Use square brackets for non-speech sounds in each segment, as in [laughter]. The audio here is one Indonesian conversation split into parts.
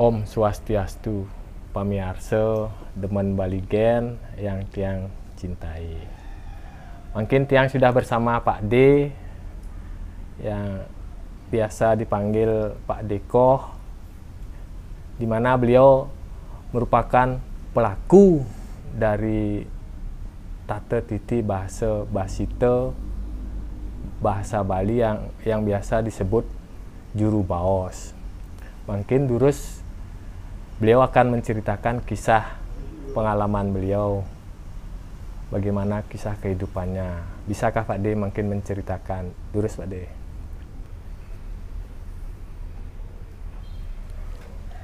Om Swastiastu, Pamiarse, Demen Baligen, yang tiang cintai. Mungkin tiang sudah bersama Pak D, yang biasa dipanggil Pak Deko, di mana beliau merupakan pelaku dari tata titi bahasa Basite, bahasa Bali yang yang biasa disebut juru baos. Mungkin durus beliau akan menceritakan kisah pengalaman beliau bagaimana kisah kehidupannya bisakah Pak D mungkin menceritakan terus Pak D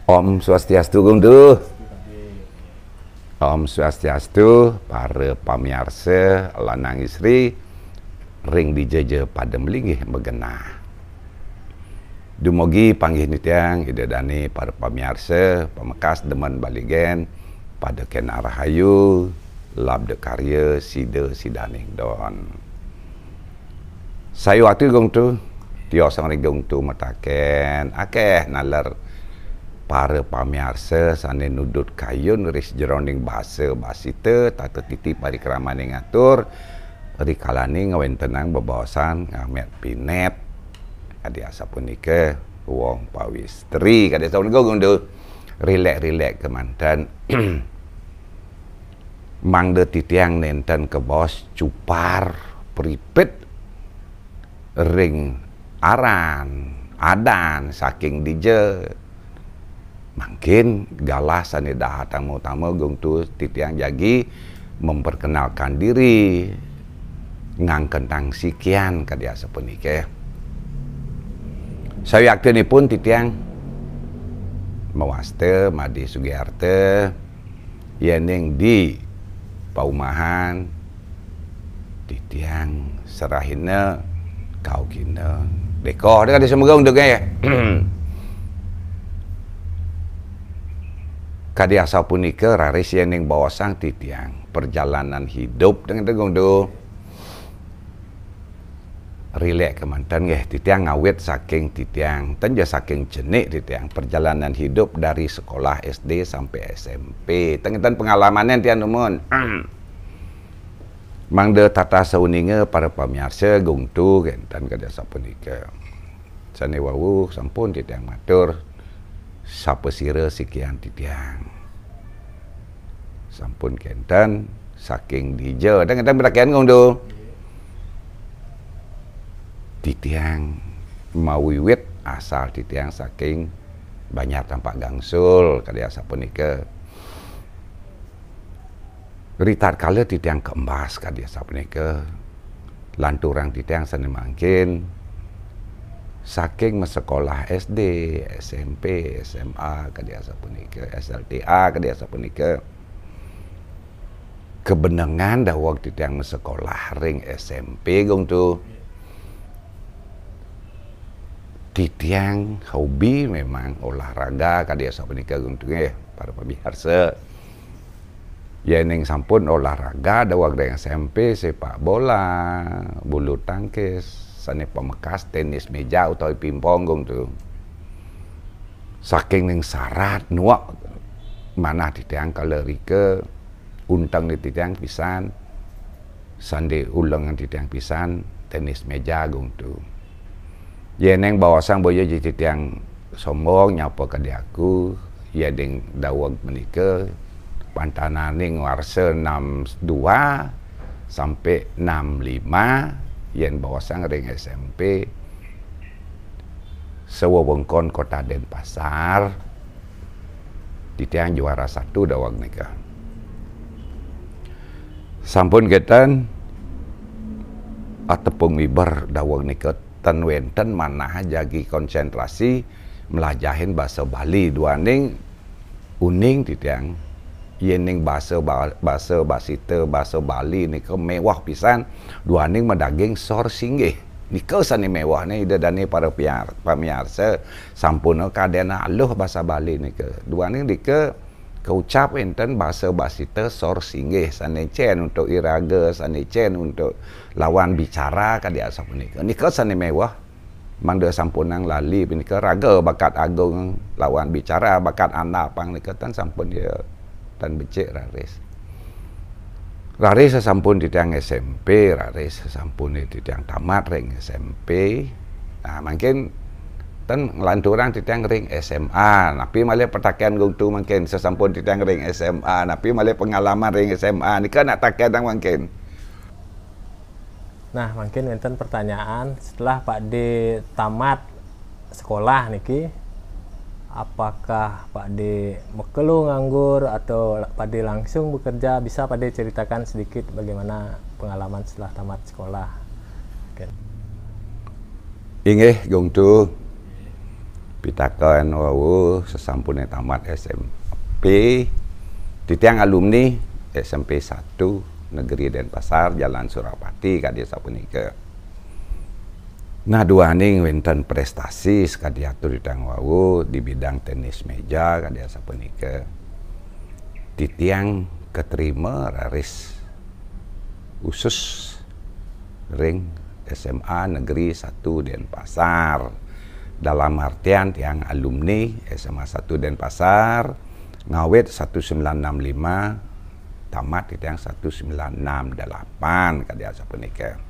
Om Swastiastu Gundu Om Swastiastu para pamiarse lanang istri ring dijeje pada melingih begenah Dumogi panggih nitiang ide dani pada pamiarse, pemekas demen baligen pada ken arahayu lab de karya sida sidaning don. Sayu waktu gong tu tiok sang gong tu metaken akeh nalar para pamiarse sane nudut kayun ris jeroning bahasa basite tata titi pari keramaning atur Rikalani ngawin tenang bebawasan ngamet pinet adi asa punika wong pawistri kada tahu niku gundo relax-relax kemantan [clears throat] mangde titiang nenten ke bos cupar pripet ring aran adan saking dije makin galas anidah tamu-tamu gungtu titiang jagi memperkenalkan diri ngangkentang sikian ke dia sepenike saya ini pun titiang mewaste Madi Sugiarte yening di paumahan titiang serahina kau kina deko dekat di kan semoga untuknya ya [clears throat] kadiasa punika raris yening bawasang titiang perjalanan hidup dengan tegung do rilek kemanten ya titiang ngawit saking titiang tenja ya saking jenik titiang perjalanan hidup dari sekolah SD sampai SMP tengetan pengalamannya tian [clears throat] mang mangde tata sauninge para pamirsa gungtu kentan kada sapunika sane wawu sampun titiang matur sapa sira sikian titiang sampun kenten saking dijo dan berakian gungtu di tiang mau wiwit asal di tiang saking banyak tampak gangsul karya sapunike ritar kali tiang kembas karya sapunike lanturang tiang seni mangkin saking sekolah SD, SMP, SMA, kadiasa punika, SLTA, kadiasa punika. Kebenengan dah waktu yang sekolah ring SMP gong titiang hobi memang olahraga kadi asa menikah gentungnya eh, para pemirsa ya neng sampun olahraga ada waktu yang SMP sepak bola bulu tangkis sana pemekas tenis meja atau pimpong gong tuh saking neng syarat nuak mana titiang kalori ke untang di titiang pisan sandi ulang di titiang pisan tenis meja gong tuh Yeneng neng bawasang boyo jitik yang sombong nyapa ke diaku ya ding dawag pantana neng warse 62 sampai 65 yen bawasang ring SMP sewobengkon kota Denpasar di tiang juara satu dawag nika sampun ketan atepung wiber dawang niket ten wenten manah jagi konsentrasi melajahin bahasa Bali dua ning uning titiang yening bahasa bahasa basite bahasa Bali ni ke mewah pisan dua ning medaging sor singgih ni ke sani mewah ni ida dani para pemiarsa sampun kadena aluh bahasa Bali ni ke dua ning ke keucap enten kan, bahasa basita sor singgih sane cen untuk iraga sane cen untuk lawan bicara ka dia asa punika nika sane mewah mang de sampun nang lali punika raga bakat agung lawan bicara bakat anak pang nika tan sampun dia dan becik raris raris sampun di tiang SMP raris sampun di tiang tamat reng SMP nah mungkin ten ngelandurang di ring SMA tapi malah petakian gungtu mungkin sesampun di ring SMA tapi malah pengalaman ring SMA ini kan nak takian yang mungkin nah mungkin enten pertanyaan setelah Pak D tamat sekolah niki apakah Pak D mekelu nganggur atau Pak D langsung bekerja bisa Pak D ceritakan sedikit bagaimana pengalaman setelah tamat sekolah mungkin. Inggih, Gungtung pitaken wawu sesampunnya tamat SMP tiang alumni SMP 1 Negeri Denpasar Jalan Surapati kadesa punika Nah dua ning wenten prestasi sekadiatur tang wau di bidang tenis meja kadesa punika tiang keterima raris usus ring SMA Negeri 1 Denpasar dalam artian yang alumni SMA 1 Denpasar ngawet 1965 tamat itu yang 1968 kada asa punika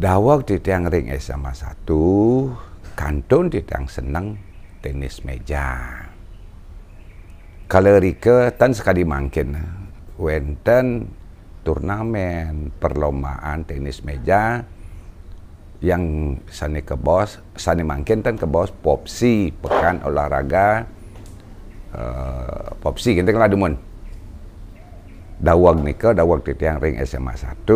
dawak di tiang ring SMA 1 kantun di tiang seneng tenis meja kalau Rika tan sekali mangkin wenten turnamen perlombaan tenis meja yang sani ke bos sani mangkin kan ke bos popsi pekan olahraga uh, popsi kita kan ada dawag nika dawag titiang ring SMA 1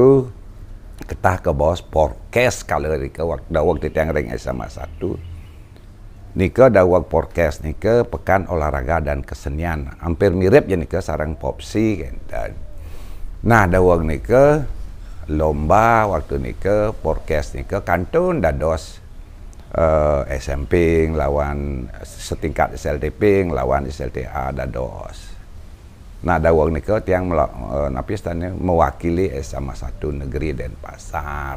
ketah ke bos porkes kalau nika dawag titiang ring SMA 1 nika dawag porkes nika pekan olahraga dan kesenian hampir mirip ya nika sarang popsi kan nah dawag nika lomba waktu nike podcast nike kantun dados uh, eh, SMP lawan setingkat SLTP lawan SLTA dados nah dawang nike tiang uh, eh, napistannya mewakili eh, sama satu negeri dan pasar.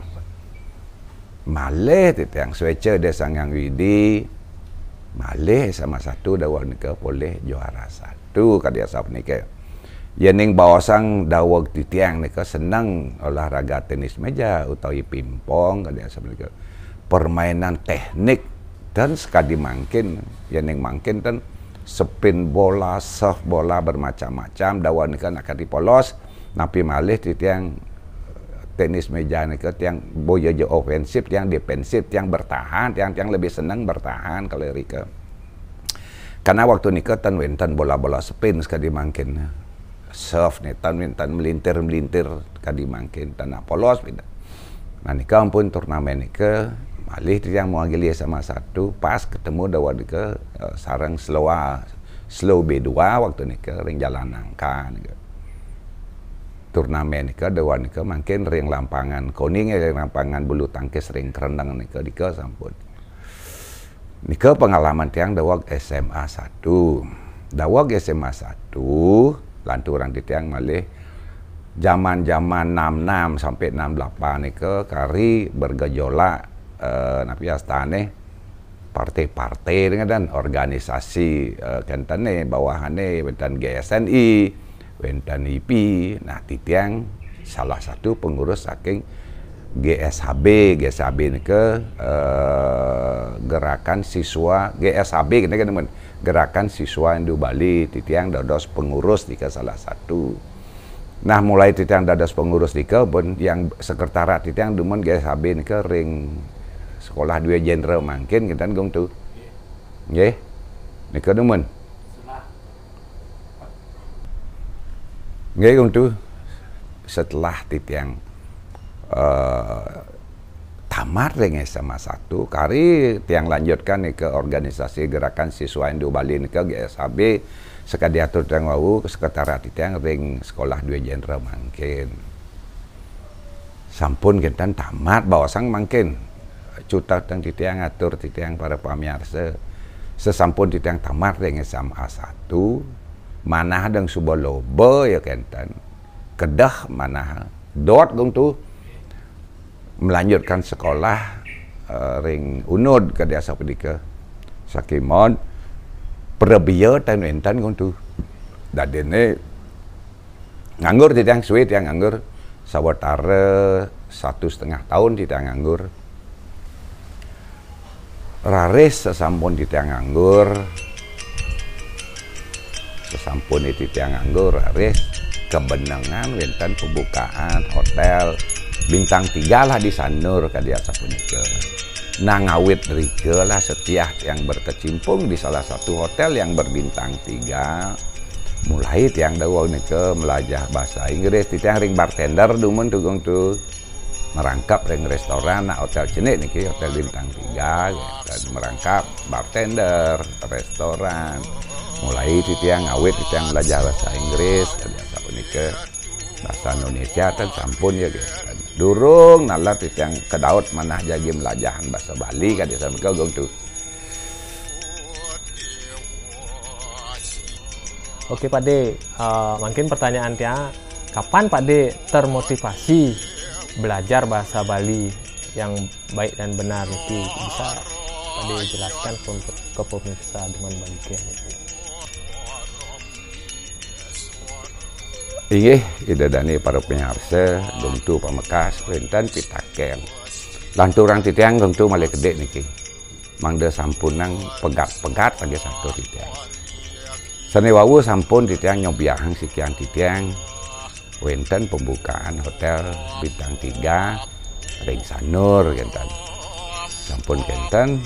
maleh yang swece desa Ngang Widi maleh sama satu dawang nike boleh juara satu kadia sah nike Yening bawasang dawag titiang tiang nika senang olahraga tenis meja utawi pingpong kada sebenarnya permainan teknik dan sekali mangkin yening mangkin dan spin bola soft bola bermacam-macam dawan nika akan dipolos napi malih titiang tiang eh, tenis meja nika tiang jo ofensif tiang defensif tiang bertahan tiang tiang lebih senang bertahan kalau rika karena waktu nika tan wenten bola-bola spin sekali mangkin self nih tan tan melintir melintir kadi mangkin tanah polos pindah nanika pun turnamen ke malih yang mau agil sama satu pas ketemu dawad ke eh, sarang slow slow B2 waktu nih ke ring jalan angka turnamen ke dewan ke makin ring lampangan koning ya eh, ring lampangan bulu tangkis ring kerendang nika dika sampun nika pengalaman tiang dawag SMA 1 dawag SMA 1 orang di tiang malih zaman-zaman 66 sampai 68 ke kari bergejolak eh, napi astane partai-partai dengan dan organisasi eh, kentane bawahane wentan GSNI wentan IP nah tiang salah satu pengurus saking GSHB GSHB ini ke eh, gerakan siswa GSHB kita kan teman Gerakan Siswa Hindu Bali, titiang dados pengurus di salah satu. Nah mulai titiang dadas pengurus di kebun yang sekretariat titiang dumun guys habin ke ring sekolah dua jenderal mungkin kita gong tu. ya Nika dumun. nggak gong tu. Setelah titiang uh, tamat dengan SMA 1 kari tiang lanjutkan nih ke organisasi gerakan siswa Indo Bali ke GSAB sekadiatur tiang wau sekretariat tiang ring sekolah dua jenderal mungkin sampun kita tamat bawa sang mangkin cuta tang tiang atur tiang para pamirsa sesampun tiang tamat dengan SMA 1 manah sebuah subolobo ya kenten kedah mana dot gung melanjutkan sekolah uh, ring unud ke desa pedike sakimon dan rentan entan dade ini nganggur tidak sweet tidak nganggur sawetara satu setengah tahun tidak nganggur rares sesampun tidak nganggur sesampun itu tidak nganggur rares kebenangan rentan pembukaan hotel bintang tiga lah di Sanur ke dia punya ke nah ngawit Rike lah setiap yang berkecimpung di salah satu hotel yang berbintang tiga mulai tiang dawuh ke melajah bahasa Inggris di tiang ring bartender dumun tugung tuh merangkap ring restoran nah hotel cenik niki hotel bintang tiga dan merangkap bartender restoran mulai di tiang ngawit di tiang belajar bahasa Inggris dan biasa bahasa Indonesia dan sampun ya gitu durung nala tu yang ke daud mana jadi melajahan bahasa Bali kan di sana gong tuh Oke Pak D, uh, mungkin pertanyaan Tia, kapan Pak D termotivasi belajar bahasa Bali yang baik dan benar itu bisa Pak D jelaskan untuk ke pemirsa dengan bagian itu. Inggih idadani para penyarsa gongtu pamekas perintan pitaken. Lanturang titiang gongtu malah gede niki. Mangda nang pegat-pegat lagi satu titiang. Sane wawu sampun titiang nyobiahang sikian titiang. Wenten pembukaan hotel bintang tiga Ring Sanur kenten. Sampun kenten.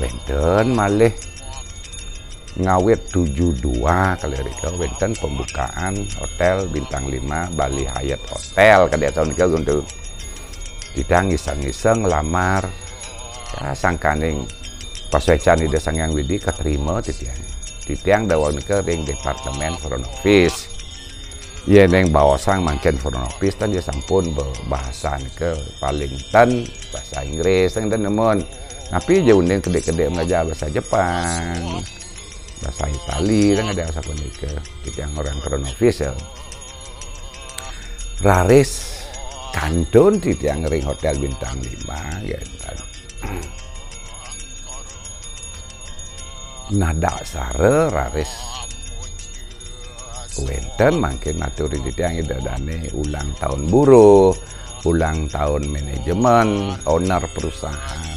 Wenten malih Ngawit 72 kali rika wonten pembukaan hotel bintang 5 Bali Hyatt Hotel kada tahun rika gundu. Kita ngiseng-ngiseng lamar ya, sangkaning pasecan di desa yang widi keterima titiang. Titiang dawal nikel ring departemen front office. Iya neng bawasang mangken front office dan dia sampun bahasa ke paling dan bahasa Inggris dan temen. Tapi jauh neng kedek-kedek mengajar bahasa Jepang bahasa Itali kan ada bahasa Konica gitu yang orang kronovisel ya. raris kantun di yang ring hotel bintang lima, ya kan nada sare raris wenten makin naturi di yang dane ulang tahun buruh ulang tahun manajemen owner perusahaan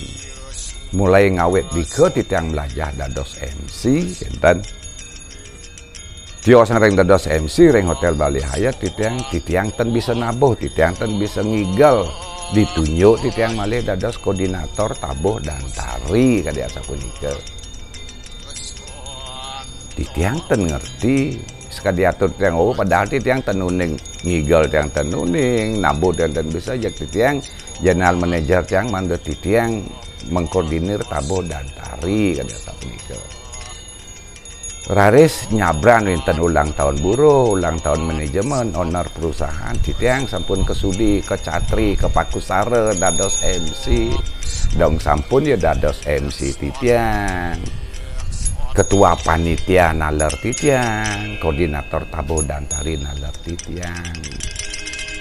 mulai ngawet di dike titiang belajar dados MC dan Tio sang reng dados MC reng hotel Bali Hayat titiang titiang ten bisa nabuh titiang ten bisa ngigal ditunjuk titiang malih dados koordinator taboh dan tari kadi asa punika titiang ten ngerti suka diatur tiang oh padahal titiang tenuning ngigal tiang uning naboh dan ten bisa jadi titiang jenal manajer tiang mandor titiang mengkoordinir Tabo dan Tari kada satu nikel. Raris nyabran ninten ulang tahun buruh, ulang tahun manajemen, owner perusahaan, titiang sampun ke Sudi, ke Catri, ke Pakusare, dados MC. Dong sampun ya dados MC titiang. Ketua panitia naler titiang, koordinator tabo dan tari naler titiang.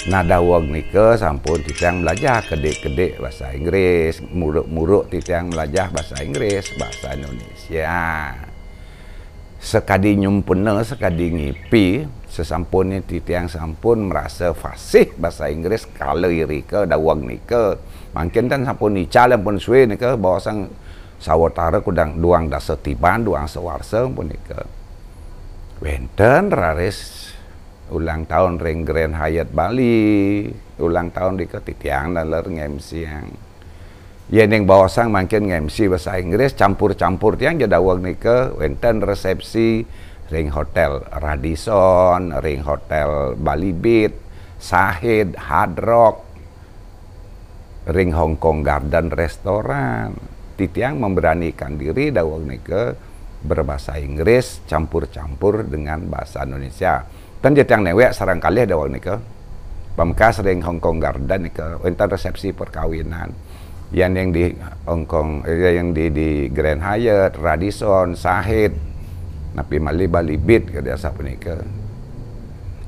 nada wong ke, sampun titiang belajar kedek-kedek bahasa Inggeris, muruk-muruk titiang belajar bahasa Inggeris, bahasa Indonesia. Sekadi nyumpuna, sekadi ngipi, sesampun ni titiang sampun merasa fasih bahasa Inggeris kalau iri ke da wong ke Mungkin kan sampun ni calon pun suwe nika bahasa sawotara kudang duang dasar tiban, duang sewarsa pun ke Wenten raris ulang tahun Ring Grand Hyatt Bali, ulang tahun di Ketitiang dan ler ngemsi yang ya yang bawa sang makin ngemsi bahasa Inggris campur-campur yang jadi wong nih ke wenten resepsi Ring Hotel Radisson, Ring Hotel Bali Beat, Sahid, Hard Rock, Ring Hong Kong Garden Restoran. Titiang memberanikan diri dawang nih ke berbahasa Inggris campur-campur dengan bahasa Indonesia tan jatang sarang kali ada wang nika sering Hong Hongkong Garden nika Wenta resepsi perkawinan yang yang di Hongkong eh, yang di di Grand Hyatt Radisson Sahid napi Mali Bali Beat kada asa punika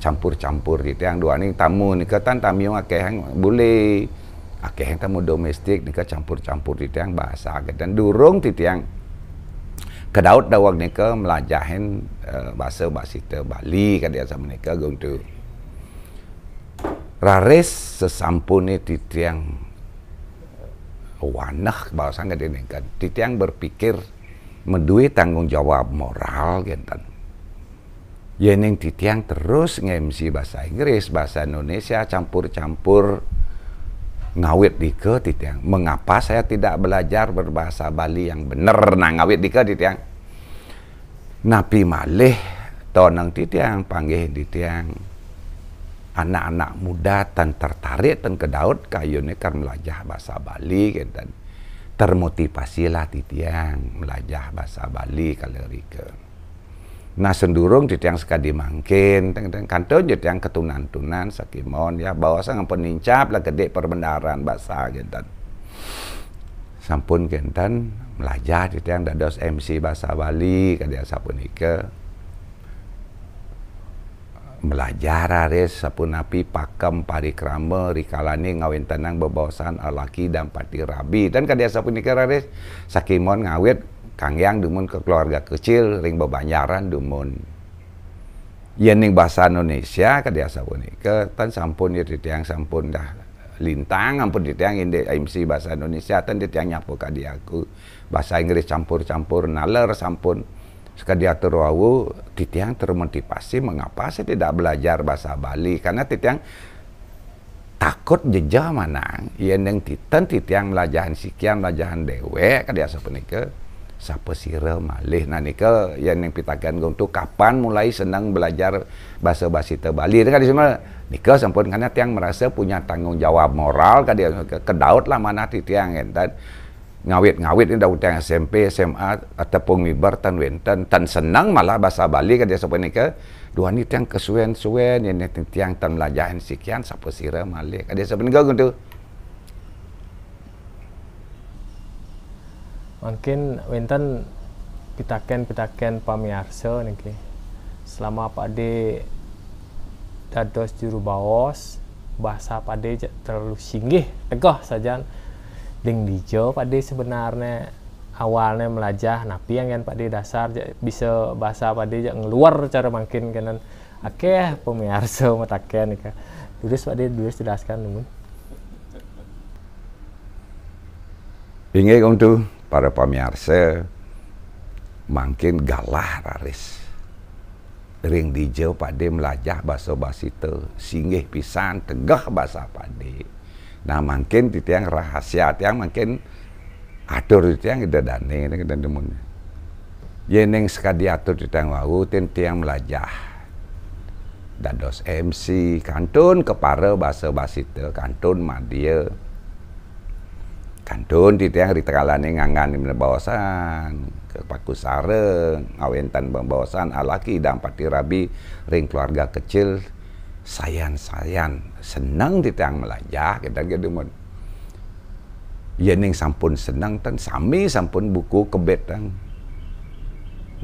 campur-campur gitu yang dua nih tamu nika tan tamu akeh boleh akeh tamu domestik nika campur-campur di gitu. tiang bahasa gitu. dan durung gitu yang kedaut dawang mereka melajahin uh, eh, bahasa bahasa kita Bali kan dia sama neka gong tu. Rares sesampune titiang eh, wanah bahasa nggak kan. titi yang berpikir medui tanggung jawab moral gentan. Gitu Yening yang terus ngemsi bahasa Inggris, bahasa Indonesia campur-campur ngawit dike titiang mengapa saya tidak belajar berbahasa Bali yang benar? nah ngawit dike titiang napi malih tonang titiang panggil titiang anak-anak muda dan tertarik dan ke daud kayune kan melajah bahasa Bali kan, termotivasi termotivasilah titiang melajah bahasa Bali kalau rike Nah sendurung di tiang sekadi mangkin, teng teng di tiang ketunan tunan sakimon ya bawa sang penincap lah gede perbendaran bahasa gentan. Sampun gentan melajah di tiang dados MC bahasa Bali kadia sapun ike belajar ares sapun api pakem parikrama rikalani ngawin tenang bebawasan alaki dan pati rabi dan kadia sapun ike ares sakimon ngawit Kang Yang dumun ke keluarga kecil ring bebanyaran yen yening bahasa Indonesia ke desa ke tan sampun ya titiang sampun dah lintang ampun titiang inde MC bahasa Indonesia tan tiang nyapu ke dia aku bahasa Inggris campur-campur naler sampun sekadiatur wawu tiang termotivasi mengapa saya tidak belajar bahasa Bali karena titiang takut jejak manang yen yang titen titiang lajahan sikian lajahan dewe ke desa punika siapa sira malih nah ni ke yang yang pitakan gong tu kapan mulai senang belajar bahasa bahasa Bali dia kan semua ni ke sempun kan tiang merasa punya tanggungjawab moral kan dia ke daud lah mana tiang kan ngawit ngawit ni dah utang SMP SMA ataupun miber tan wenten tan senang malah bahasa bali kan dia sempun ni ke dua ni tiang kesuen suen yang ni tiang tan belajar sekian siapa sira malih kan dia sempun gong tu mungkin winten pitaken pitaken pamiarsa niki selama De dados juru bawos, bahasa De terlalu singgih tegoh saja ding dijo De sebenarnya awalnya melajah napi yang kan De dasar bisa bahasa de jak ngeluar cara makin kanan akeh pemirsa [laughs] nih kak. tulis pade tulis jelaskan numun Ingat kamu tuh para pemirsa makin galah raris ring dijau pade melajah bahasa bahasa itu singgih pisan tegah bahasa pade. nah makin titiang rahasia tiang makin atur titiang kita dani kita demun yening sekali atur titiang wau tin tiang melajah dados MC kantun kepare bahasa bahasa itu kantun madia gandun titiang ritekalane ngangan bawasan kepaku sareng ngawentan bawasan alaki dampati rabi ring keluarga kecil sayan sayan seneng titiang melajah kita gitu mon ya sampun seneng tan sami sampun buku kebet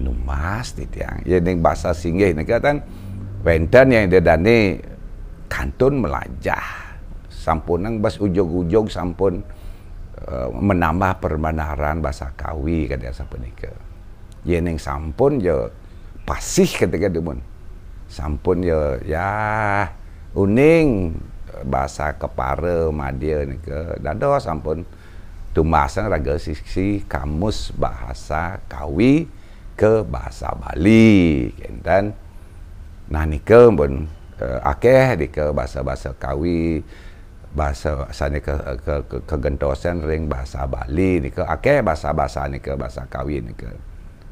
numas di tiang ya ning bahasa singgih negatan kan wentan yang dedane kantun melajah sampun nang bas ujog-ujog sampun Eh, menambah perbenaran bahasa kawi kata sapunika yening sampun je ya pasih ketika demun sampun je ya, ya uning bahasa kepare madia nika dado sampun tumbasan raga sisi kamus bahasa kawi ke bahasa Bali dan nah ke pun uh, akeh di ke bahasa-bahasa kawi bahasa sana ke, ke, ke, ke gentosan ring bahasa Bali ni ke akeh bahasa-bahasa ni ke bahasa kawin ni ke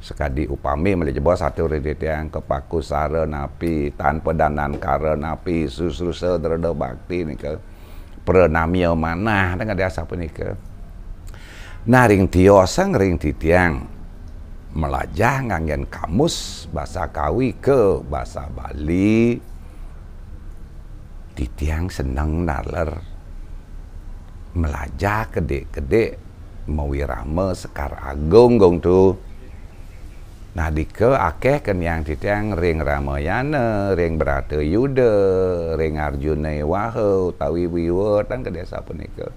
sekadi upami mele jebo satu yang ke paku sare napi tan pedanan kare napi susu sederdo bakti ni ke prenamio mana dengan desa penike nah ring tiosang ring titiang melajah ngangen kamus bahasa kawi ke bahasa Bali titiang seneng naler melajah gede-gede mewirame sekar agung gong tuh Nah dike akeh kenyang titiang ring Ramayana, ring Brata Yuda, ring Arjuna Waho, Tawi dan tang ke desa punika.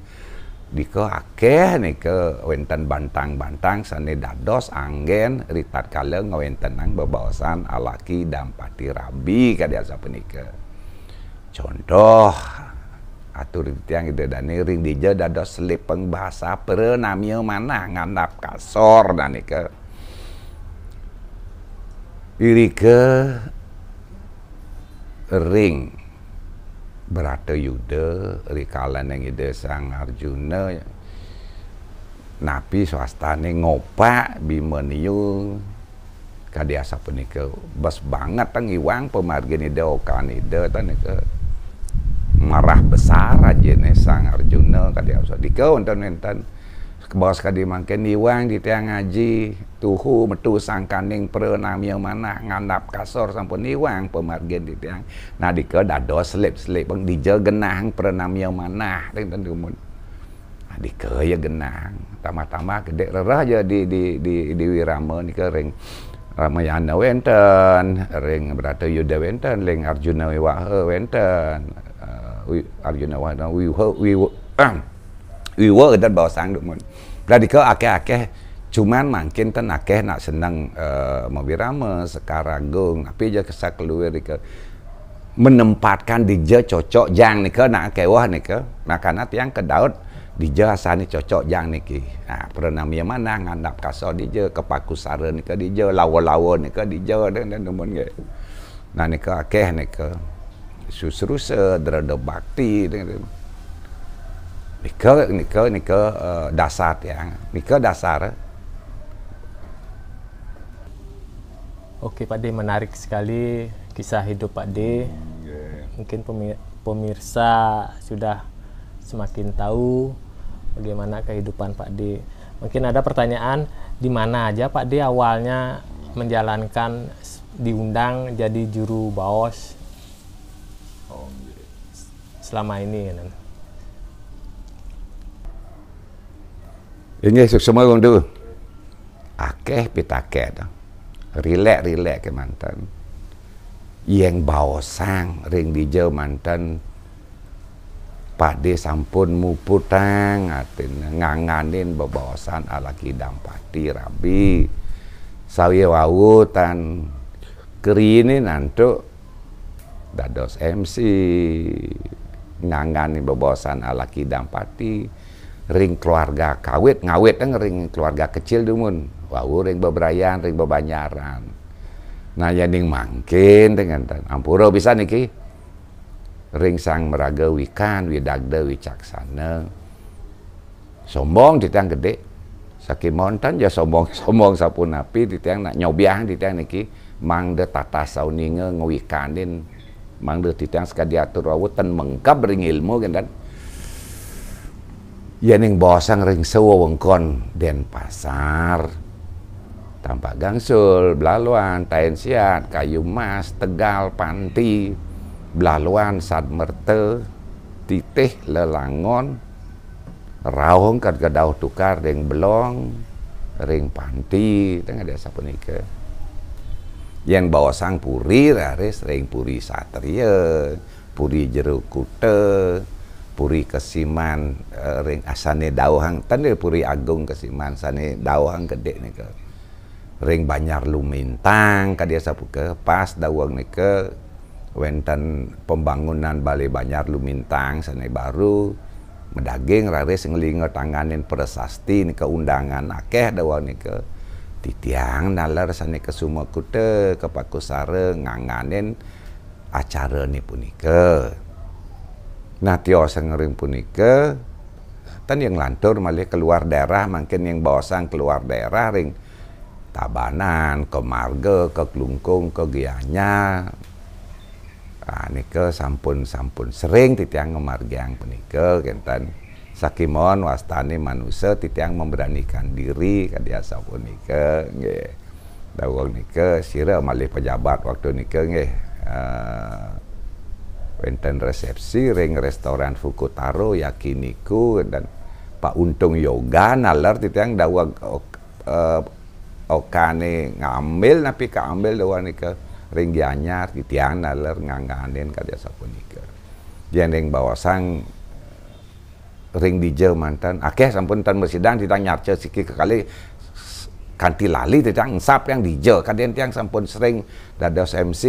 Dike akeh nike wenten bantang-bantang sane dados anggen ritat kala ngawentenang bebawasan alaki dan pati rabi ke desa punika. Contoh atur tiang gitu dan ring dija dados selipeng bahasa perenamio mana nganap kasor dan ke iri ke ring berata yuda rikalan yang ide sang arjuna napi swastane ngopak bimeniu kadiasa punika bas banget tang iwang pemargin ide okan ide tanika marah besar aja nih sang Arjuna kata yang sudah dikau enten enten kebawa sekali makin diwang di tiang aji tuhu metu sang kaning pre namia mana ngandap kasor sampun diwang pemargen di tiang nah dikau dado slip slip bang dijel genang pre yang mana enten kemun nah, dikau ya genang tama-tama gede rerah aja di di di di, di wirama ni kering Ramayana wenten, ring berata Yuda wenten, ring Arjuna wiwaha wenten, we, Arjuna Wana, we, we, wiwo ah, dan bawasang dumun. Radikal akeh-akeh cuman makin ten akeh nak senang uh, eh, mau birama sekarang gong tapi aja kesak keluar ke menempatkan dija cocok jang nih ke nak kewah nih ke nah tiang ke daud dija asani cocok jang nih ki nah perenamnya mana ngandap kaso dija kepaku saran nih ke dija lawo lawo nih ke dija dan dan temen gak nah nih ke akeh nih ke susrusa drada bakti nike nika nika eh, dasar ya nika dasar Oke Pak D menarik sekali kisah hidup Pak D mungkin pemirsa sudah semakin tahu bagaimana kehidupan Pak D mungkin ada pertanyaan di mana aja Pak D awalnya menjalankan diundang jadi juru baos selama ini kan. Ini semua orang dulu. Akeh pitaket. rilek rilek ke mantan. Yang bawa sang ring dijau mantan pade sampun muputang atin nganganin bebawasan ala kidang pati rabi sawi wawutan kerini nantuk dados MC ngangani bebosan ala kidang pati ring keluarga kawit ngawit kan ring keluarga kecil dumun wau ring bebrayan ring bebanyaran nah yaning mangkin dengan ampuro bisa niki ring sang meraga wikan widagde wicaksana sombong di tiang gede sakit montan ya sombong [laughs] sombong sapun di tiang nak nyobiah di tiang niki mang de tata sauninge ngewikanin mang deui titiang ka diatur wae mengkap ilmu kan, kan? yening bosang ring wengkon den pasar tampak gangsul belaluan tain siat kayu mas tegal panti belaluan sad merte titih lelangon raung kad tukar ring belong ring panti tengah desa punika yang bawa sang puri rare sering puri satria puri jeruk kute puri kesiman eh, ring asane ah, dawang tanda puri agung kesiman sane dawang gede nih ke ring banyar lumintang kadia sapu ke pas dawang nih ke pembangunan balai banyar lumintang sane baru medaging rare sing lingo tanganin prasasti nih ke undangan akeh dawang nih ke titiang nalar ke kesuma kude ke sare nganganen acara ni punika nah tiasa punike, punika tan yang lantur malah keluar daerah mungkin yang bawasan keluar daerah ring tabanan ke marga ke kelungkung ke gianya nah, nika sampun sampun sering titiang yang punika kenten sakimon wastani manusia titiang memberanikan diri kadia sampun nike nggih dawuh nike sira malih pejabat waktu nike nggih eh, wenten resepsi ring restoran Fukutaro yakiniku dan Pak Untung Yoga nalar titiang dawuh ok, eh, okane ngambil tapi keambil dawuh nike ring gianyar titiang nalar ngangganen kadia sampun nike dia ning bawasang ring DJ mantan akeh sampun tan bersidang tidak nyarce sikit kekali kanti lali tidak ngsap yang Jerman kadian tiang sampun sering dados MC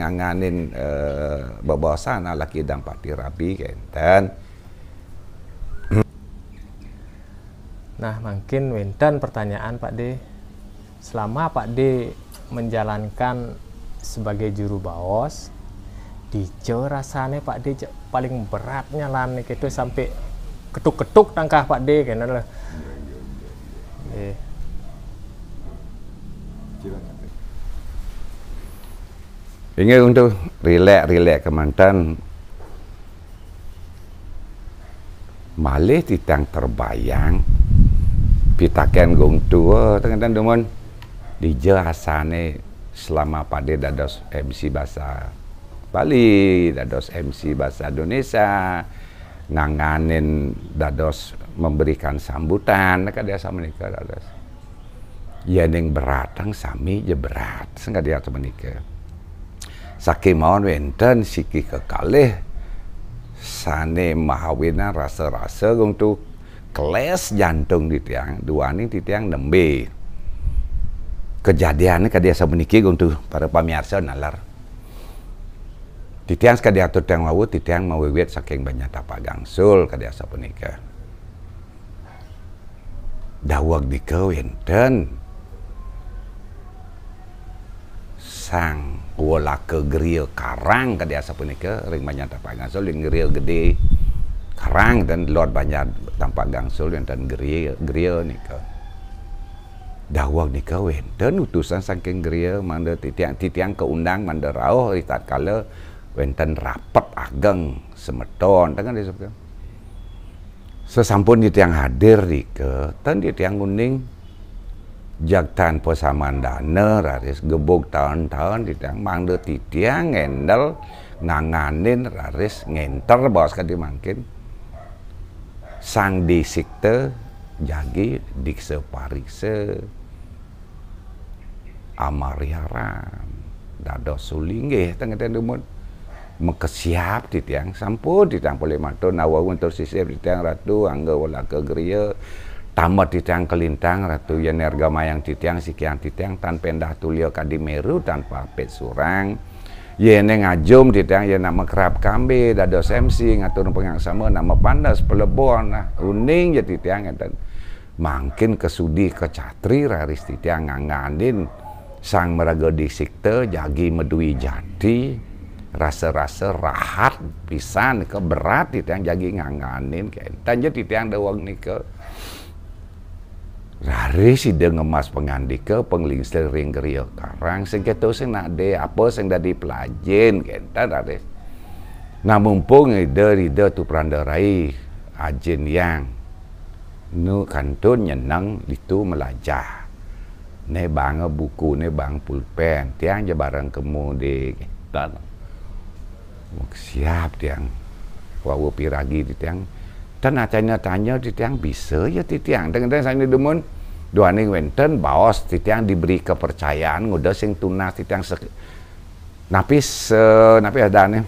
nganganin uh, eh, babasan laki dan pati rapi kenten Nah, nah mungkin wintan pertanyaan Pak D. Selama Pak D menjalankan sebagai juru baos, dijo rasanya Pak D paling beratnya lah gitu sampai ketuk-ketuk tangkah Pak D kena lah. Iya, iya, iya. Eh. Ini untuk relax-relax kemantan. Malih titang terbayang. Pitakan gong tua, tengah-tengah di jelasane selama pada dados MC bahasa Bali, dados MC bahasa Indonesia, Nanganin dados memberikan sambutan ka dia sama nikah dados ya berat beratang sami je berat sengka dia sama menikah ya, ya saki mawon wenten siki kekalih sane mahawina rasa-rasa untuk tu keles jantung di tiang dua ini di tiang nembe kejadian ke dia sama menikah untuk para pamiarsa nalar Titiang sekadiatur tiang wau, titiang mawiwit saking banyak tapak gangsul kadiasa punika. Dawak dikewinten. Sang wala ke geril karang kadiasa punika, ring banyak tapak gangsul, ring geril gede. Karang dan lord banyak tampak gangsul dan geril, geril nika. dawang nikah wenten utusan saking geril, mandat titiang titiang keundang mandat rauh ritat kala wenten rapat ageng semeton dengan disebutkan sesampun di tiang hadir di ke ten di tiang kuning jagtan posaman dana raris gebuk tahun-tahun di tiang mangde di tiang ngendel nganganin raris ngenter bos kadi mangkin sang disikte jagi dikse parikse amariharam dados sulinggih tengah-tengah mekesiap di tiang sampun di tiang polimato nawawun tersisir di tiang ratu angga wala ke geria tamat di tiang kelintang ratu yen ergama mayang di tiang sikian di tiang tan pendah tulio kadimeru tanpa pet surang yene ngajum di tiang yen nama kerap kambe dados MC ngatur pengang sama nama pandas pelebon nah uning ya di tiang dan makin kesudi kecatri raris di tiang nganganin sang meraga disikte jagi medui jati rasa-rasa rahat pisan ke berat di tiang jagi nganganin kayak tanja di tiang dawang nike Rari si deng emas pengandi ke penglingsir ring gerio karang segitu sih nak de apa sih dari pelajin kita dari nah mumpung ide ide tu perandarai ajin yang nu kantun nyenang itu melajah ne bang buku ne bang pulpen tiang je barang kemu siap tiang wawu piragi di tiang dan acanya tanya di tiang bisa ya di tiang dengan tiang saya demun dua nih wenten bawas di tiang diberi kepercayaan udah sing tunas di tiang se napi se napi ada nih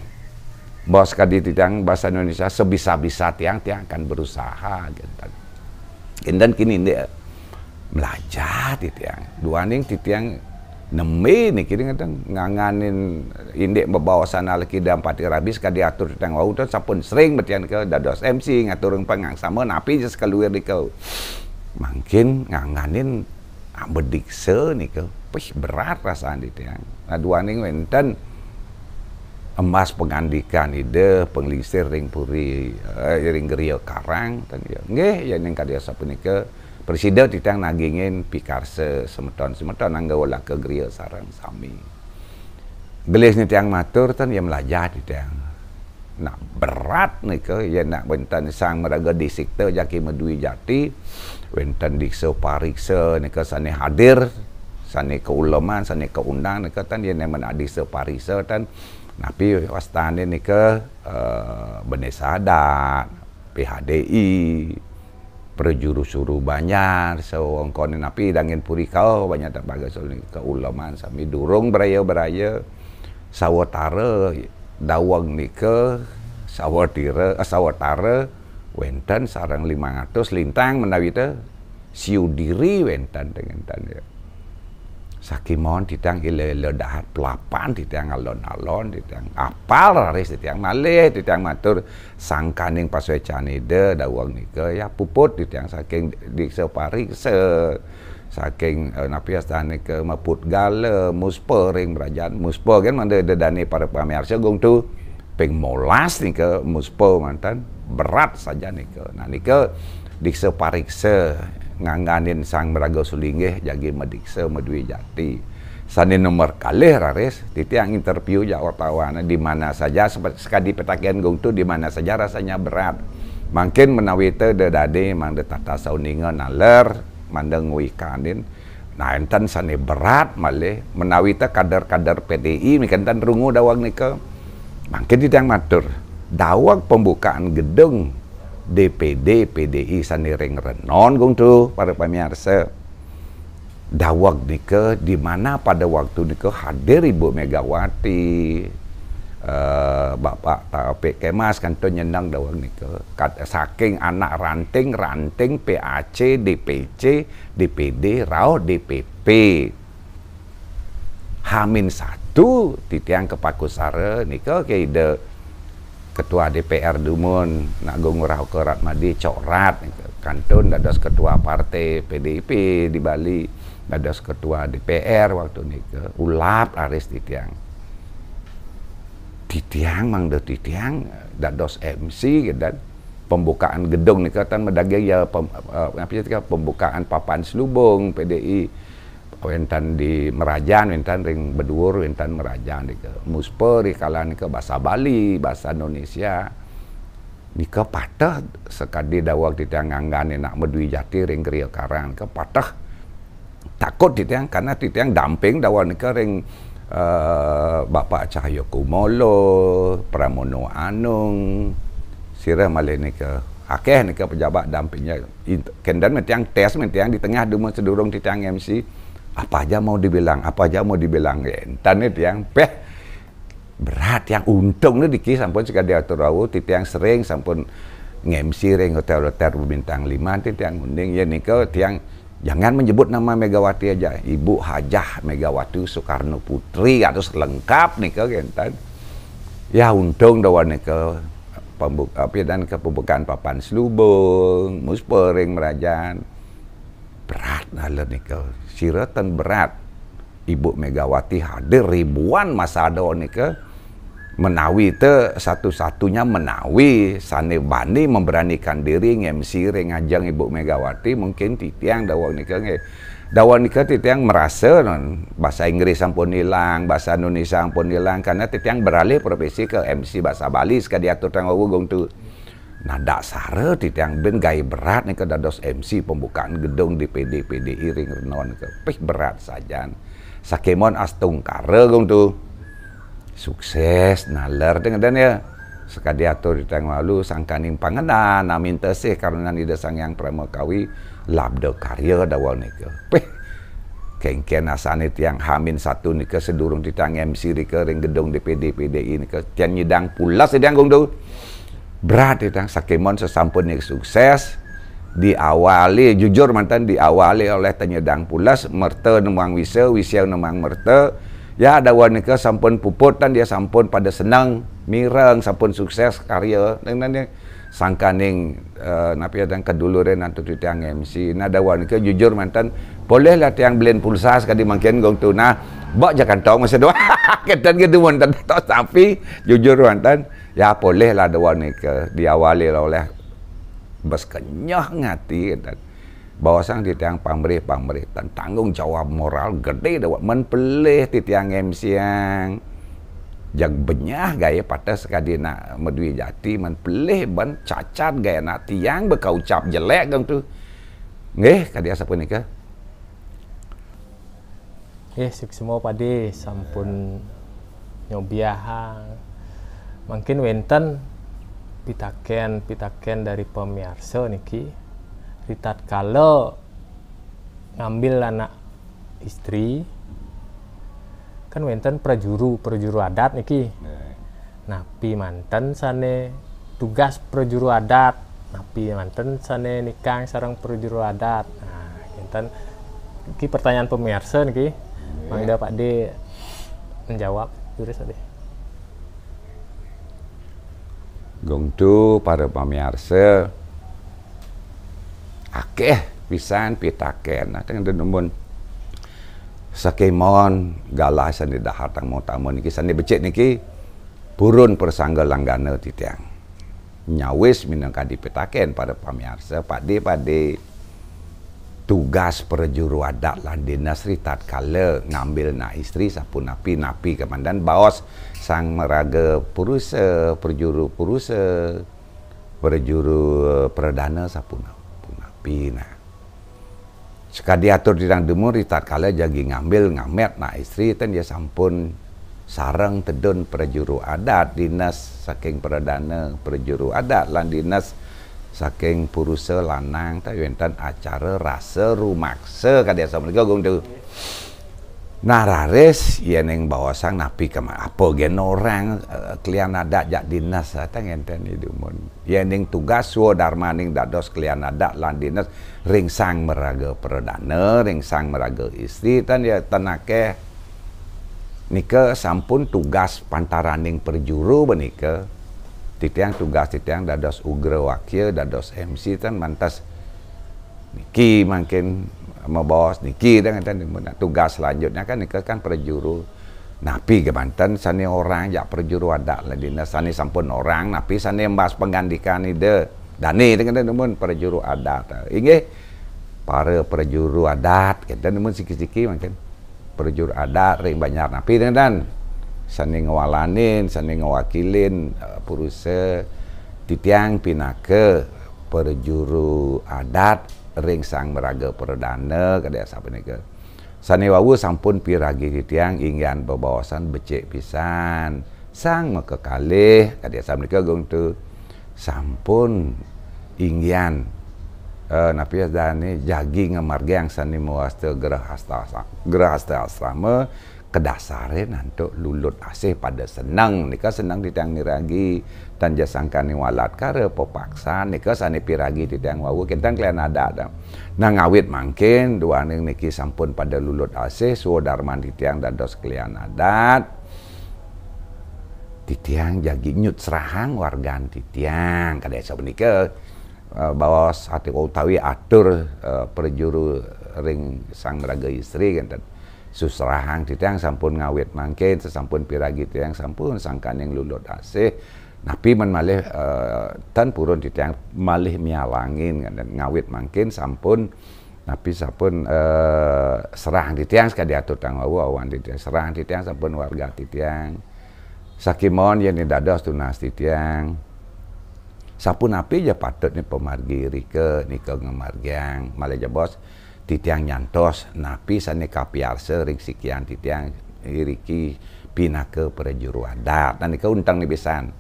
bos kadi di tiang bahasa Indonesia sebisa bisa tiang tiang akan berusaha gitu dan kini dia belajar di tiang dua nih di tiang nembe ni kira ngatan nganganin indek membawa sana lagi dan pati rabis kadi atur tang wau tu sapun sering betian ke dados MC ngatur pengang sama napi je sekaluir di kau mungkin nganganin ambedikse ah, ni ke pih berat rasaan di tiang adua nah, ning wenten emas pengandikan ide penglisir ring puri eh, ring gerio karang tan ya nggih ya ning kadia sapunike Presiden kita nagingin pikarse semeton semeton angga wala ke gria sarang sami. Gelis ni tiang matur tan yang melajar di tiang. Nak berat ni ke yang nak bentan sang meraga di sikta jaki medui jati. Bentan diksa pariksa ni ke sana hadir. Sana keuleman, sana keundang ni ke tan yang nak menak diksa pariksa tan. Tapi wastani ni ke eh, benda sadat, PHDI, perjuru suruh banyak seorang so, api napi dangin puri kau banyak tak bagas oleh keulaman sami durung beraya beraya sawatara dawang ni ke sawatira eh, sawatara wentan sarang lima ratus lintang menawi te siu diri wentan dengan tanya sakimon ditang ilele dahat pelapan ditang alon-alon ditang apal raris ditang malih ditang matur sangkaning pasue canide dawang nika ya puput ditang saking dikse parikse saking uh, eh, napias tani ke maput gale muspo ring berajan muspo kan mande dedani para pamer gong tu ping molas nih ke muspo mantan berat saja nih ke nah nih ke dikse nganganin sang meraga sulingeh jagi mediksa medui jati. Sani nomor kalih raris, titi yang interview ya wartawan di mana saja sekali petakian gong tu di mana saja rasanya berat. Mungkin menawi te dedade mang de tata sauninga naler mandeng wikanin. Nah enten sani berat malih menawi te kader-kader PDI mikantan rungu dawang nike Mungkin tidak matur. Dawang pembukaan gedung DPD PDI saniring renon gungtu para pemirsa dawak nike di mana pada waktu nike hadir Ibu Megawati eh, Bapak Taufik Kemas kan tuh nyenang dawak nike saking anak ranting ranting PAC DPC DPD RAO DPP Hamin satu titiang kepakusare nike kayak ketua DPR Dumun Nagung Rauke Ratmadi corat kantun dados ketua partai PDIP di Bali dados ketua DPR waktu ini ke ulap Aris titiang titiang mang de titiang dados MC dan pembukaan gedung nih kan medagi ya pem, eh, pembukaan papan selubung PDI wentan di Merajan, wentan ring Bedur, wentan Merajan di ke Muspe, di kalan ke bahasa Bali, bahasa Indonesia. Di ke patah sekadi dawak di tiang nganggan nak medui jati ring kriya karang ke patah takut di tiang karena di tiang damping dawak ni ke ring uh, Bapak Cahyo Kumolo, Pramono Anung, sirah malih ni ke akeh ni ke pejabat dampingnya kendan metiang tes metiang di tengah duma sedurung di tiang MC apa aja mau dibilang, apa aja mau dibilang ya internet yang peh berat yang untung nih dikis sampun sekali diatur awal yang sering sampun ngemsi ring hotel-hotel bintang lima titik yang mending ya niko tiang jangan menyebut nama Megawati aja Ibu Hajah Megawati Soekarno Putri harus lengkap niko gentan, ya, ya untung doa niko pembuka ya, dan kepebukaan papan selubung muspering merajan berat nalar nikah siratan berat Ibu Megawati hadir ribuan masa ada nikah menawi itu satu-satunya menawi sani bani memberanikan diri ngemsi ngajang ibu Megawati mungkin titiang dawang nikah nge dawang nikah titiang merasa non bahasa Inggris pun hilang bahasa Indonesia pun hilang karena titiang beralih profesi ke MC bahasa Bali sekali diatur tanggung tu Nada sare di tiang ben gaya berat nih ke dados MC pembukaan gedung DPD PDI ring renon ke pih berat saja. Sakemon astung kare gong tu. Sukses nalar dengan dan ya atur di tang lalu sangkaning panganan namin tesih karena di desang yang pramukawi labdo karya dawal ke peh kengken asane tiang hamin satu nih ke sedurung di tiang MC di ring gedung DPD PDI ke tiang nyidang pulas sedang gong tu berat itu Sakimon yang sukses diawali jujur mantan diawali oleh tenyedang pulas merte nemang wise wise nemang merte ya ada wanita sampun puput dan dia sampun pada senang mireng sampun sukses karya dan nanti sangkaning uh, eh, napi dan keduluran nanti tiang MC nah ada wanita jujur mantan bolehlah tiang beliin pulsa sekali makin gong tunah bak jangan tau masa [laughs] doa ketan gitu mantan tapi jujur mantan Ya bolehlah dewan nikah diawali oleh beskenyah ngati dan bahwasang titiang pamrih pamrih dan tanggung jawab moral gede dewa menpelih titiang yang jag benyah gaya pada sekadina medui jati menpelih ban cacat gaya nak tiang bekaucap jelek gang tu nggih kadia sapunika Eh, semua pade sampun nyobiaha mungkin wenten pitaken pitaken dari pemirsa niki ritat kalau ngambil anak istri kan wenten prajuru prajuru adat niki napi manten sane tugas prajuru adat napi manten sane nikang sarang prajuru adat nah enten ki pertanyaan pemirsa niki mangga iya. Pak D menjawab jurus tadi. Gongdu para pamiarsa akeh pisan pitaken ateng nah, denemun sakemon galasan di dahar tang mau tamu niki sandi becik niki burun persangga langgana titiang nyawis minangka dipitaken para pamiarsa pade pade tugas perjuru adat lah di Nasri tatkala ngambil nak isteri siapa napi napi ke mandan bawas sang meraga purusa perjuru purusa perjuru eh, perdana siapa napi napi nah sekali atur di dalam demur di tatkala jagi ngambil ngamet nak isteri ten dia sampun sarang tedun perjuru adat dinas saking perdana perjuru adat lan dinas saking puruse lanang tak yentan acara rasa rumaksa kadiasa menika gong tuh narares yen ing bawasang napi kama apa gen orang uh, eh, kalian ada jak dinas eh, ta ngenten ieu mun yen ing tugas wo darmaning dados kalian ada lan dinas ringsang meraga perdana ringsang meraga istri tan ya tenake nike sampun tugas pantaraning perjuru benike titiang tugas titiang dados ugre wakil dados MC kan mantas niki makin membawas niki dengan tugas selanjutnya kan niki kan perjuru napi gemanten sani orang ya perjuru ada ladina sani sampun orang napi sani mbas penggandikan ide dani dengan teman perjuru adat inge para perjuru adat kita teman siki-siki makin perjuru adat ring banyak napi dengan seni ngewalanin, seni ngewakilin uh, purusa titiang pinake perjuru adat ring sang meraga perdana ke desa penika. Sani wawu sampun piragi titiang ingian bebawasan becik pisan sang mekekalih ke desa penika gong tu sampun ingian uh, eh, napi dan ni jagi ngemarga yang sani mewaste gerah hasta gerah hasta asrama kedasare nanto lulut asih pada senang nika senang tiang niragi dan jasangkani walat kare popaksa nika sani piragi tiang wawu kentang kalian ada ada nah ngawit mangkin dua ning niki sampun pada lulut asih suwo darman dan dados kalian adat titiang jagi nyut serahang wargan titiang kadesa menika eh, bawa sate utawi atur uh, perjuru ring sang raga istri kenten susrahang titiang sampun ngawit mangke sesampun piragi titiang sampun yang lulut asih napi men malih uh, eh, tan purun titiang malih mialangin dan ngawit mangkin sampun napi sampun uh, eh, serang titiang sekali atur tang wawu awan titiang serang titiang sampun warga titiang sakimon yang dados tunas titiang sapun api ya patut nih pemargi rike nikel ngemargiang malih je bos titiang nyantos napi sane kapiarse ring sikian titiang iriki pina ke perjuruan da nanti ke untang nih besan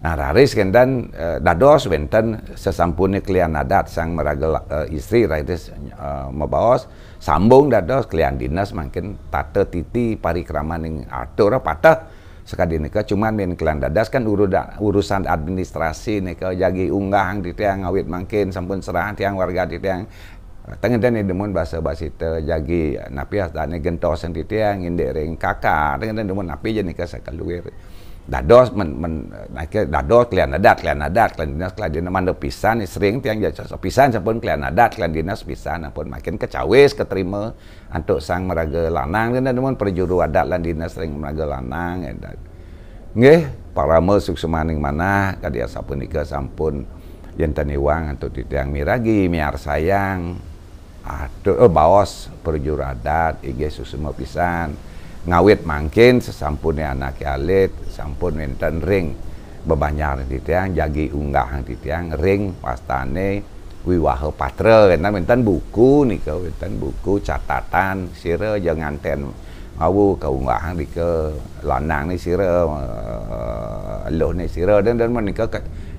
nah raris kendan eh, dados wenten sesampunnya kalian adat sang meragel eh, istri raris uh, eh, mabaos sambung dados kalian dinas makin tate titi parikrama ning atur patah sekali nikah cuman main kalian dadas kan urusan administrasi nikah jagi unggah di tiang ngawit makin sampun serahan tiang warga di tiang Tengen ni demun bahasa bahasa itu jagi napi hastane gentos yang tiang, indereng kakak. Tengen demun napi jadi ke sakaluir. Dados men, men akhirnya dados kalian adat kalian adat kalian dinas kalian dinas mandep pisan sering tiang jasa pisan sampun kalian adat kalian dinas pisan ampun makin kecawes keterima antuk sang meraga lanang dan demun perjuru adat lan dinas sering meraga lanang eh, nggih para mesuk semaning mana kadia sapunika sampun yen taniwang atau tiang miragi miar sayang atur oh, baos perjuradat IG susuma pisan ngawit mangkin sesampunnya anak alit sampun minten ring bebanyar di tiang jagi unggah di tiang ring pastane wiwahe patre winten winten buku nih ke minten buku catatan sire jangan ten ngawu keunggahan di ke lanang nih sire uh, eh, eh, eh, lo nih sire dan dan menikah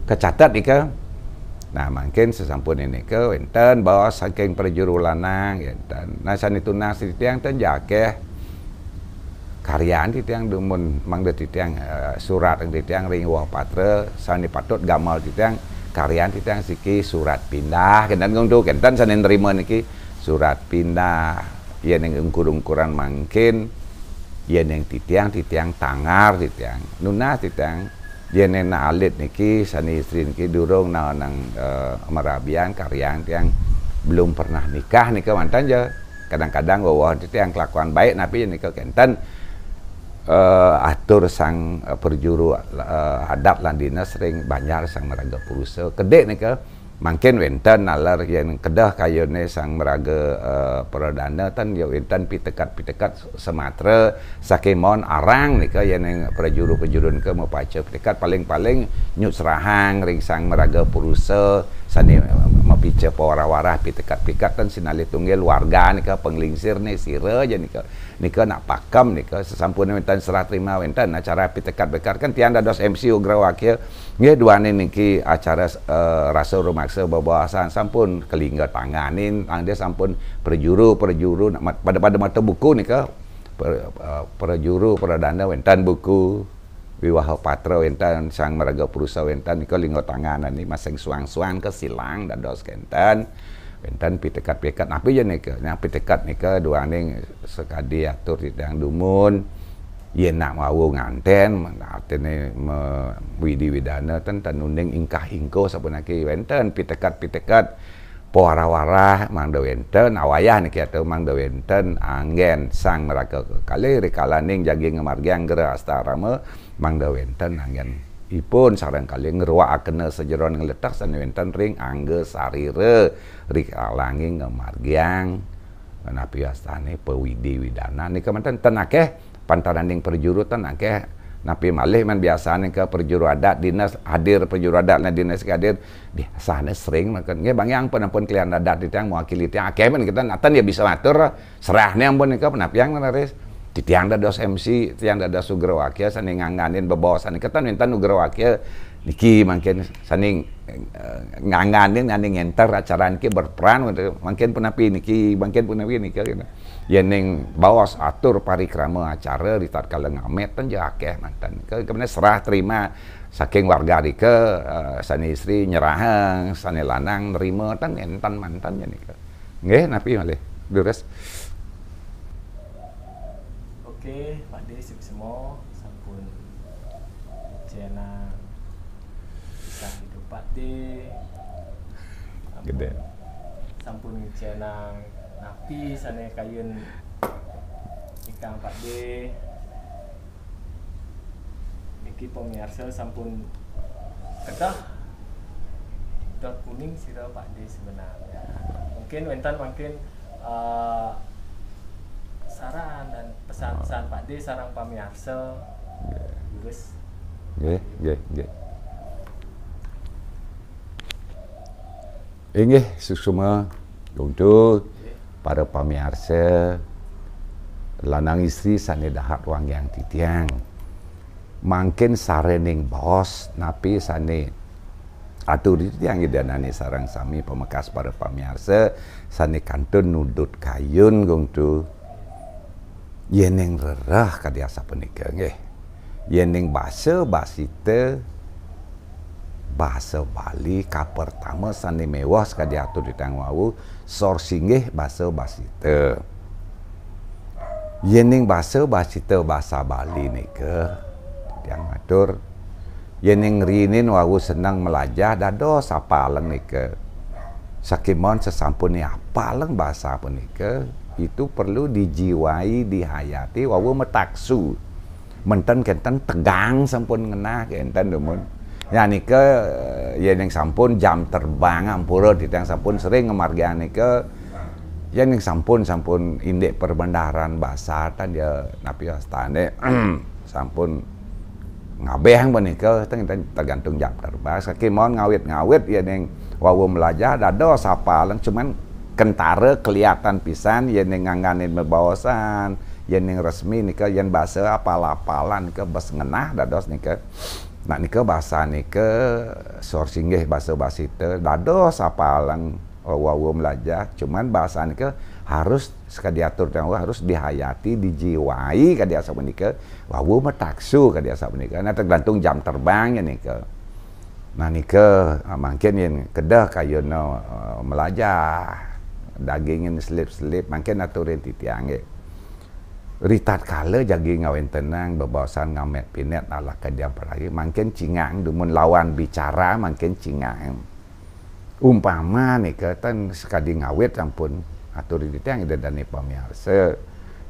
kecatat ke, ke Nah mungkin sesampun ini ke enten bahwa saking perjuru lanang enten. Ya, nah sanituna sitiang ten jakeh karyaan titiang demun mang de titiang uh, eh, surat titiang ring wah patre sani patut gamal titiang karyaan titiang siki surat pindah kentan ngunduk kentan sani nerima niki surat pindah yen yang ungkur-ungkuran mungkin yen ya, yang titiang titiang tangar titiang nunas titiang na naalit niki sani istri niki durung na nang uh, eh, merabian karyang yang belum pernah nikah nika mantan aja kadang-kadang bahwa itu yang kelakuan baik tapi nika kenten uh, eh, atur sang uh, perjuru uh, adat landina sering banyak sang meraga purusa kedek nika mangkin winter nalar yang kedah kayone sang meraga uh, eh, perdana tan ya wenten pitekat pitekat Sumatera sakemon arang nika yang prajuru pejurun ke mau mepace pitekat paling-paling nyusrahang ring sang meraga purusa sani eh, mapice pawarah-warah pitekat pikat tan sinali tunggil warga nika penglingsir nih sira jadi nika nika nak pakam nika sesampun wentan serah terima wentan acara tekat bekar kan tianda dos MC ugra wakil dua nih niki acara uh, rasa rumaksa babawasan sampun kelinggat panganin ang dia sampun perjuru perjuru pada pada mata buku nika per, uh, perjuru perdana wentan buku wiwaha patra wentan sang meraga purusa wentan niko linggo tanganan ni masing suang-suang ke silang dos kenten dan pitekat-pitekat tapi je ya neka yang pitekat neka dua neng sekadi atur tidang dumun ye ya nak mau nganten atene me widi widana ten tanunding ingkah ingko sapunake wenten pitekat-pitekat poara-wara mang wenten, awayah niki atau mang wenten anggen sang neraka kali rekalaning jaging ngemargi anggere astarama mang wenten anggen ipun sarangkali ngeruakaken e sejero ngeletak letak sanuwenten ring angge sarire rik alangi ngemargiang napiastane pewidi widana nika menten ten akeh pantaran ing perjuru ten akeh napi malih man biasanya ke perjuru adat dinas hadir perjuru adat nah dinas hadir biasane sering makan nggih bang yang pun pun kalian adat itu yang mewakili itu akeh men kita natan ya bisa matur serahnya ampun nika yang menaris Tiang da dos MC tiang da dos ugrawakia saning nganganin babawasan ketan minta ugrawakia niki mungkin saning eh, nganganin aning enter acaraan ki berperan pun api niki makin pun niki gitu. ya ning bawas atur parikrama acara di tatkala ngamet ten akeh mantan kemudian serah terima saking warga di ke uh, eh, sani istri nyerahang sani lanang nerima ten enten mantan ya niki nggih napi malih beres Oke, Pak D sip semua sampun cena kisah hidup Pak D. Gede. Sampun cena napi sana kayun ikan Pak D. Niki pemirsa sampun kedah dot kuning sira Pak D sebenarnya. Mungkin wentan mungkin uh, eh, saran dan pesan-pesan Pak D sarang pamiarsel. Gus. Nggih, nggih, nggih. Inggih eh, susuma Dongdul para pamiarsa lanang istri sani dahat ruang yang titiang. Mangkin sarening bos napi sani, atur itu yang idanane sarang sami pemekas para pamiarsa sani kantun nudut kayun gongtu Yeneng rerah kadiasa diasa nggih. Yeneng basa basite basa Bali ka pertama sani mewah sekali diatur di tang wau sor singgih bahasa basite yening bahasa basite basa Bali nika yang ngatur yening rinin wau senang melajah dados apaleng nika sakimon sesampune apaleng bahasa punika itu perlu dijiwai, dihayati wawu metaksu. Menten kenten tegang sampun ngena kenten demun. Ya nike ya eh, yang sampun jam terbang ampura di yang sampun sering ngemarga nike ya yang sampun sampun indek perbandaran bahasa tan dia ya, napi astane [clears throat] sampun ngabeh menika tergantung jam terbang sakit mau ngawit ngawit ya yang wawu melajar dado sapalan cuman kentara kelihatan pisan yen nganganin mebawasan yen resmi ke yen bahasa apal-apalan ke bas ngenah dados nika nak ke bahasa nika sorsinggih bahasa basita dados apalang wawu melajah cuman bahasa ke harus sekadiatur yang harus dihayati dijiwai kadia asa menika wawu metaksu kadia nih menika nah tergantung jam terbangnya nih ke nah nika ah, mungkin yang kedah kayono uh, eh, melajah daging ini selip-selip mungkin aturin titiange ritat kala jagi ngawen tenang bebawasan ngamet pinet ala kejam lagi mungkin cingang dumun lawan bicara mungkin cingang umpama nih kata sekali ngawet ampun atur titiang dan nih pemirsa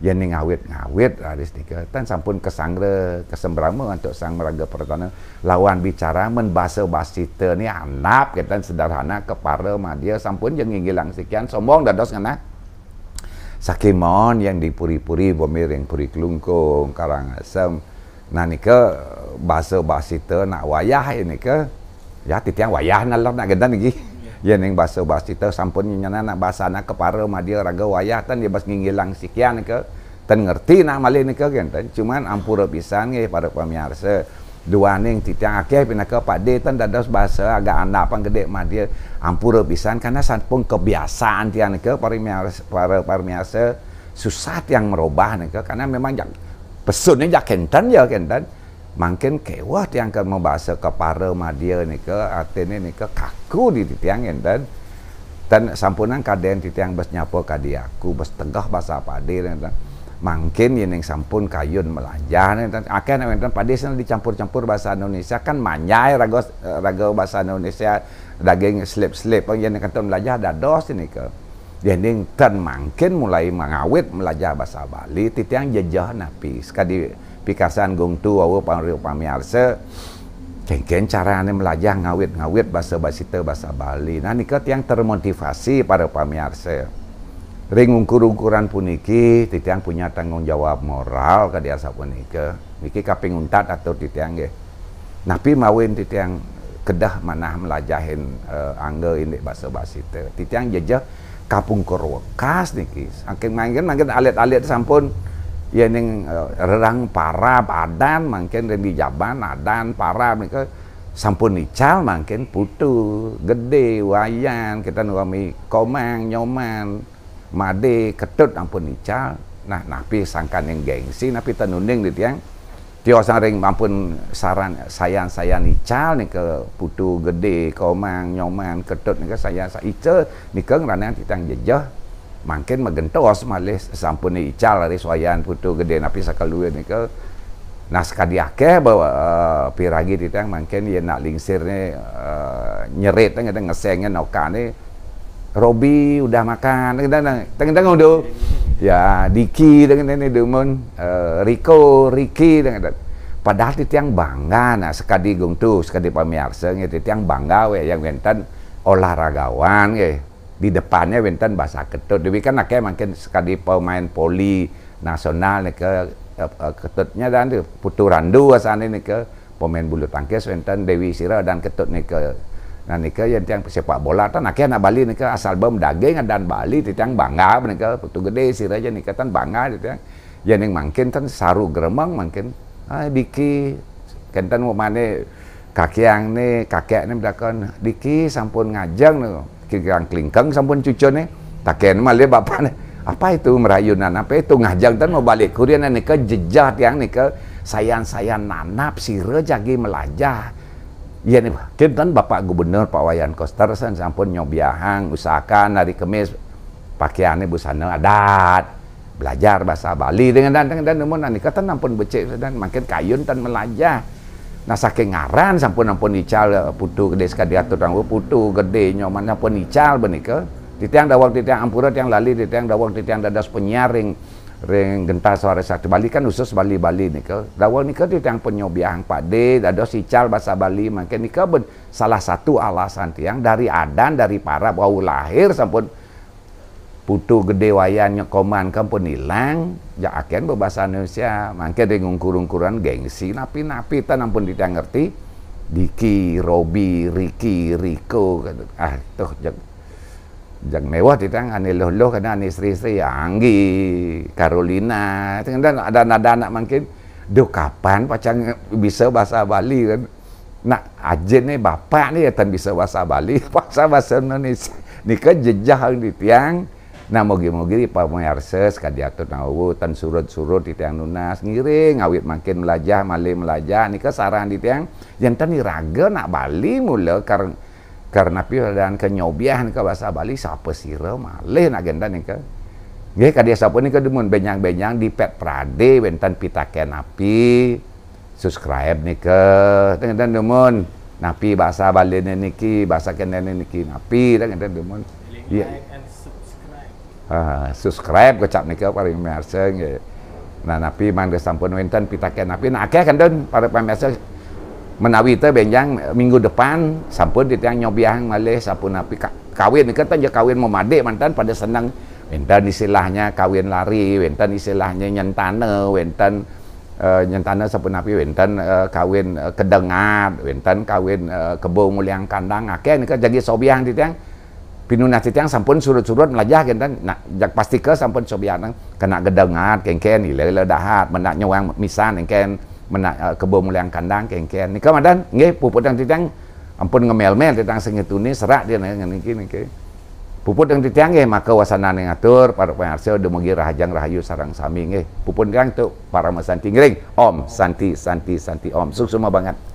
yang ni ngawit ngawit aris ah, tiga tan sampun kesangre kesembrama untuk sang meraga pertanian lawan bicara men bahasa basita ni anap kita sederhana kepada mah dia sampun yang ngilang sekian sombong dah dos kena ha? sakimon yang dipuri-puri bomiring puri kelungkung karang asem nah ni ke bahasa basita nak wayah ini ke ya titian wayah nalar nak gedan lagi Ya ning bahasa bahasa kita sampun nyana nak bahasa nak kepara mah dia raga wayah tan dia bas ngilang sikian ke. Tan ngerti nak malih ni ke kan. Tan cuman ampura pisan ge para pemirsa. Dua ning titang akeh pina ke pade tan dadas bahasa agak anak pang gede mah dia ampura pisan karena sampun kebiasaan tian ke para para pemirsa susah yang merubah ni ke karena memang jak pesunnya jak kentan ya kentan. mungkin kewah tiang ke membahasa kepara madia ni ke atene ni ke kaku di tiang dan dan sampunan kaden di tiang bas nyapo kadiaku bas tegah bahasa padi dan mungkin yang sampun kayun melajah nih dan akhirnya enten pade sana dicampur-campur bahasa Indonesia kan manyai rago rago bahasa Indonesia daging slip slip yang kata melajah ada dos ini ke jadi ten mungkin mulai mengawet melajah bahasa Bali titiang jejah napis kadi pikasan gongtu wawu pamri pamiarse, kengkeng caranya melajah ngawit ngawit bahasa basita bahasa Bali nah niket yang termotivasi para pamiarse, ring ungkur-ungkuran puniki titiang punya tanggung jawab moral ke diasa punike niki kaping untat atau titiang ge napi mawin titiang kedah manah melajahin uh, angge ini bahasa basita titiang jejak kapung wekas niki saking manggen manggen alit-alit sampun ya ini rerang parab adan mungkin di jaban adan parab mereka sampun ical mungkin putu gede wayan kita nuami komang nyoman made ketut ampun ical nah napi sangkan yang gengsi napi tenuning di tiang tio saring ampun saran sayan sayan ical ke putu gede komang nyoman ketut nih ke sayan sa ical ke ngerana kita jejah makin magentos malih sampun ical dari soyan putu gede napi sakalue nikel nah sekali akeh bahwa uh, eh, piragi di tang makin ya nak lingsir ni uh, eh, nyerit tang kadang ngesengnya nokane Robi udah makan tengen tengen udah ya Diki dengan ini demen uh, Rico Ricky dengan padahal di bangga nah sekali gungtu sekali pamirsa gitu tiang bangga we yang wenten olahragawan di depannya winton bahasa ketut dewi kan akhirnya makin sekali pemain poli nasional nih ke uh, ketutnya dan puturan dua sana nih ke pemain bulu tangkis winton dewi sira dan ketut nih ke nah nih ke yang tiang sepak bola kan akhirnya nak Bali nih ke asal bom daging dan Bali tiang bangga nih ke putu gede sira aja nih ke bangga tiang yang makin kan saru geremang makin ah diki kentan mau mana kakek yang nih kakek nih belakang diki sampun ngajang nih kikang kelingkang sampun cucu ni taken malah bapa ni apa itu merayu nanap itu ngajang dan mau balik kurian ni ke jejak yang ni ke sayan-sayan nanap sire jagi melajah Ya nih, kita Bapak Gubernur Pak Wayan Koster san sampun nyobiahang usahakan hari kemis pakaiannya busana adat belajar bahasa Bali dengan dan dengan dan namun nanti kata nampun becek dan makin kayun dan melajah Nah saking ngaran sampun sampun ical eh, putu gede sekali diatur dan putu gede nyoman sampun ical benike. Di tiang dawang di tiang ampura yang lali di tiang dawang di tiang dadas penyaring ring gentar suara satu Bali kan khusus Bali Bali ni ke dawang ni ke di tiang penyobiang pade dadas ical bahasa Bali makanya ni ke salah satu alasan tiang dari adan dari para bau lahir sampun putu gede wayan nyekoman kampun hilang ya akhirnya berbahasa Indonesia mangke dengung kurung kurungan gengsi napi-napi tanam pun tidak ngerti Diki, Robi, Riki, Riko ah tuh jeng jeng mewah tidak aneh loh loh karena aneh istri-istri ya Anggi, Carolina kan, dan ada nada anak mungkin Duh kapan bisa bahasa Bali kan nak aja nih bapak nih ya bisa bahasa Bali [laughs] bahasa bahasa Indonesia nikah jenjang di tiang Nah mogi-mogi pamirsa sekadiatur nawu tan surut-surut di tiang lunas ngiring ngawit makin melajah malih melajah nika saran di tiang jantan raga nak Bali mula karena karena dan kenyobian ke bahasa Bali siapa siro malih nak gendan nika Nggih kadia sapa nika demun benyang-benyang di Pet Prade bentan pita napi subscribe nika dengan demun napi bahasa Bali niki bahasa kene niki napi dengan demun. Iya. Ah, subscribe kecap nika paling mersa nggih nah napi mangga sampun wintan pitaken napi nah akeh kendon para pemirsa menawi itu benjang minggu depan sampun di tiang nyobiang malih sampun napi kawin kita aja kawin memade mantan pada senang wenten istilahnya kawin lari wenten istilahnya nyentane wenten uh, eh, nyentane sampun napi wenten eh, kawin kedengar eh, kedengat wenten kawin uh, kebo muliang kandang akeh nika jadi sobiang di tiang pinunatiang sampun surut-surut melajah kan nak jak pasti ke sampun sobianang kena gedengat kengken ile dahat menak nyawang misan kengken menak uh, kebo muliang kandang kengken ni kamadan nggih puput yang titiang ampun ngemel-mel titiang ini serak dia ngan iki niki puput yang titiang nggih maka wasana ning atur para pengarsa dumugi rahajang rahayu sarang sami nggih pupun kang tu para mesanti ngering om santi santi santi om suk banget